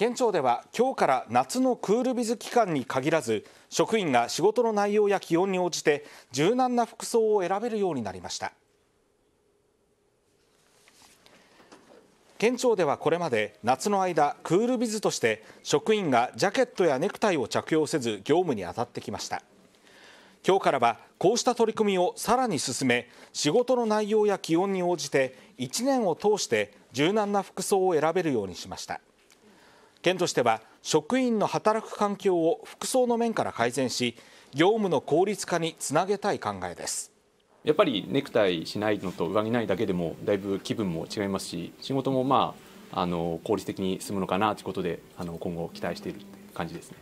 県庁では今日から夏のクールビズ期間に限らず職員が仕事の内容や気温に応じて柔軟な服装を選べるようになりました県庁ではこれまで夏の間クールビズとして職員がジャケットやネクタイを着用せず業務に当たってきました今日からはこうした取り組みをさらに進め仕事の内容や気温に応じて1年を通して柔軟な服装を選べるようにしました県としては職員の働く環境を服装の面から改善し業務の効率化につなげたい考えですやっぱりネクタイしないのと上着ないだけでもだいぶ気分も違いますし仕事もまああの効率的に進むのかなということであの今後期待している感じですね。